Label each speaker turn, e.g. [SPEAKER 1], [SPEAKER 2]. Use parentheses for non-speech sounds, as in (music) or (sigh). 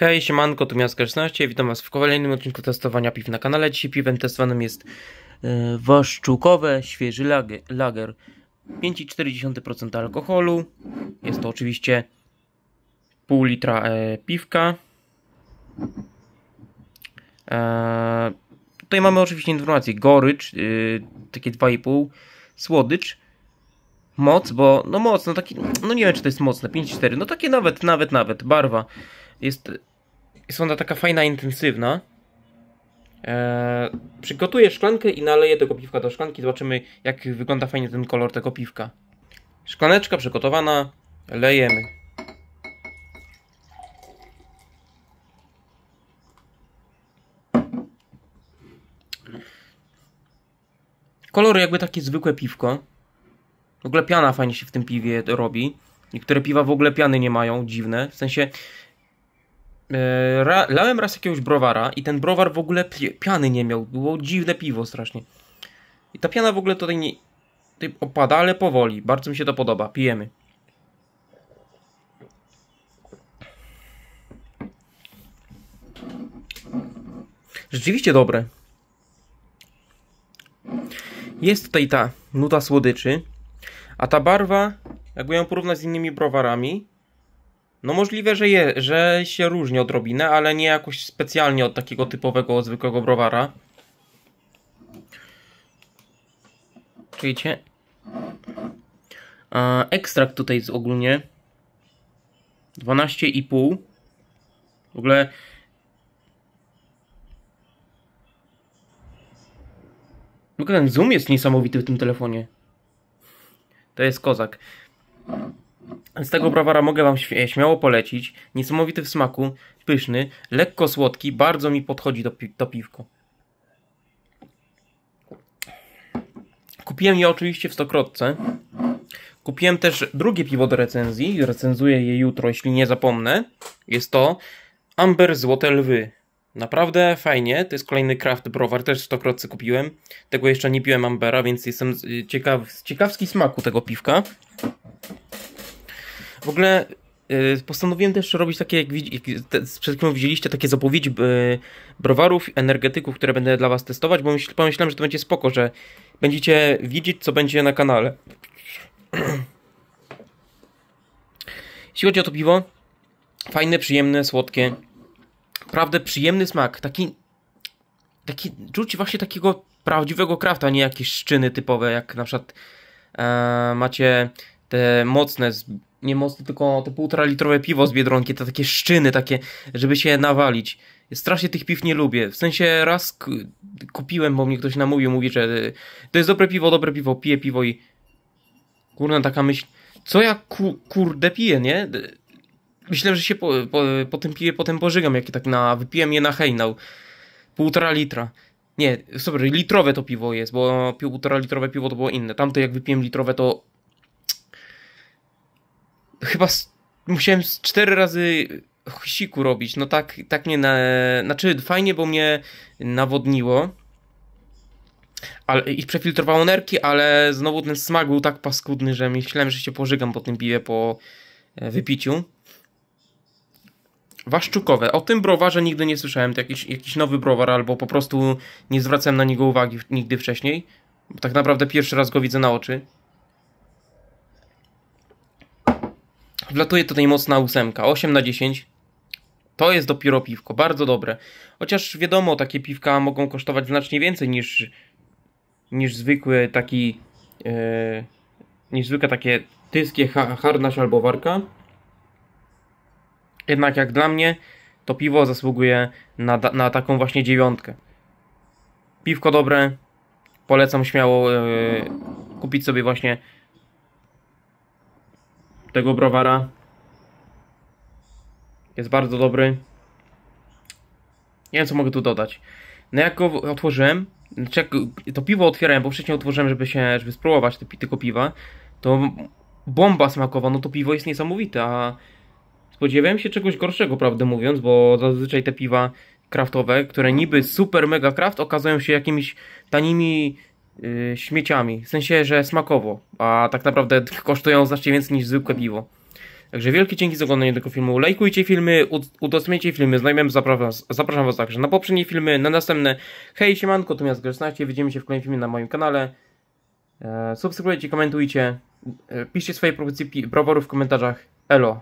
[SPEAKER 1] Hej, siemanko, tu Miaska 16, witam was w kolejnym odcinku testowania piw na kanale. Dzisiaj piwem testowanym jest yy, e, waszczukowe, świeży lager, lager 5,4% alkoholu. Jest to oczywiście pół litra e, piwka. E, tutaj mamy oczywiście informacje, gorycz, yy, takie 2,5, słodycz moc, bo no moc, no taki, no nie wiem czy to jest mocne, 5,4, no takie nawet, nawet, nawet, barwa jest, jest ona taka fajna, intensywna. Eee, przygotuję szklankę i naleję tego piwka do szklanki. Zobaczymy, jak wygląda fajnie ten kolor tego piwka. Szklaneczka przygotowana, lejemy. Kolor jakby takie zwykłe piwko. W ogóle piana fajnie się w tym piwie robi. Niektóre piwa w ogóle piany nie mają, dziwne. W sensie E, ra, lałem raz jakiegoś browara i ten browar w ogóle piany nie miał. Było dziwne piwo strasznie. I ta piana w ogóle tutaj nie tutaj opada, ale powoli. Bardzo mi się to podoba. Pijemy. Rzeczywiście dobre. Jest tutaj ta nuta słodyczy, a ta barwa, jakby ją porównać z innymi browarami, no możliwe, że, je, że się różni odrobinę, ale nie jakoś specjalnie od takiego typowego, zwykłego browara. Czujecie? A, ekstrakt tutaj jest ogólnie 12,5. W ogóle W ogóle ten zoom jest niesamowity w tym telefonie. To jest kozak. Z tego browara mogę Wam śmiało polecić. Niesamowity w smaku, pyszny, lekko słodki, bardzo mi podchodzi to, pi to piwko. Kupiłem je oczywiście w Stokrotce. Kupiłem też drugie piwo do recenzji. Recenzuję je jutro, jeśli nie zapomnę. Jest to Amber Złote Lwy. Naprawdę fajnie. To jest kolejny craft browar. Też stokrotce kupiłem. Tego jeszcze nie piłem Ambera, więc jestem ciekaw, ciekawski smaku tego piwka. W ogóle y, postanowiłem też robić takie, jak, przed chwilą widzieliście, takie zapowiedzi y, browarów, energetyków, które będę dla was testować, bo myśl, pomyślałem, że to będzie spoko, że będziecie widzieć, co będzie na kanale. (clears throat) Jeśli chodzi o to piwo, fajne, przyjemne, słodkie. Naprawdę przyjemny smak, taki... taki czuć właśnie takiego prawdziwego krafta, nie jakieś szczyny typowe, jak na przykład e, macie te mocne, nie mocne, tylko te półtora litrowe piwo z Biedronki, te takie szczyny takie, żeby się nawalić. Strasznie tych piw nie lubię. W sensie raz kupiłem, bo mnie ktoś namówił, mówi, że to jest dobre piwo, dobre piwo, piję piwo i kurna taka myśl, co ja ku, kurde piję, nie? Myślę, że się po, po, po tym piję, potem pożygam, jakie tak na, wypiłem je na hejnał. Półtora litra. Nie, sorry, litrowe to piwo jest, bo półtora litrowe piwo to było inne. Tamte jak wypiłem litrowe to chyba musiałem cztery razy siku robić. No tak, tak mnie na... Znaczy fajnie, bo mnie nawodniło. Ale, I przefiltrowało nerki, ale znowu ten smak był tak paskudny, że myślałem, że się pożygam po tym piwie po e, wypiciu. Waszczukowe. O tym browarze nigdy nie słyszałem. To jakiś, jakiś nowy browar, albo po prostu nie zwracałem na niego uwagi nigdy wcześniej. Bo tak naprawdę pierwszy raz go widzę na oczy. Wlatuje tutaj mocna ósemka, 8 na 10. To jest dopiero piwko, bardzo dobre. Chociaż wiadomo, takie piwka mogą kosztować znacznie więcej niż, niż zwykły taki... E, niż zwykle takie tyskie harnaś albo warka. Jednak jak dla mnie, to piwo zasługuje na, na taką właśnie dziewiątkę. Piwko dobre, polecam śmiało e, kupić sobie właśnie tego browara. Jest bardzo dobry. Nie wiem, co mogę tu dodać. No jak go otworzyłem, znaczy jak to piwo otwierałem, bo wcześniej otworzyłem, żeby się, żeby spróbować te, tego piwa, to bomba smakowa, no to piwo jest niesamowite, a spodziewałem się czegoś gorszego, prawdę mówiąc, bo zazwyczaj te piwa kraftowe, które niby super mega kraft, okazują się jakimiś tanimi Y, śmieciami. W sensie, że smakowo, a tak naprawdę kosztują znacznie więcej niż zwykłe piwo. Także wielkie dzięki za oglądanie tego filmu. Lajkujcie filmy, udostępniajcie filmy, Znajmiem zapraszam, zapraszam Was także na poprzednie filmy, na następne. Hej, siemanko, tu miast 16, widzimy się w kolejnym filmie na moim kanale. E, subskrybujcie, komentujcie, e, piszcie swoje propozycje browaru w komentarzach. Elo.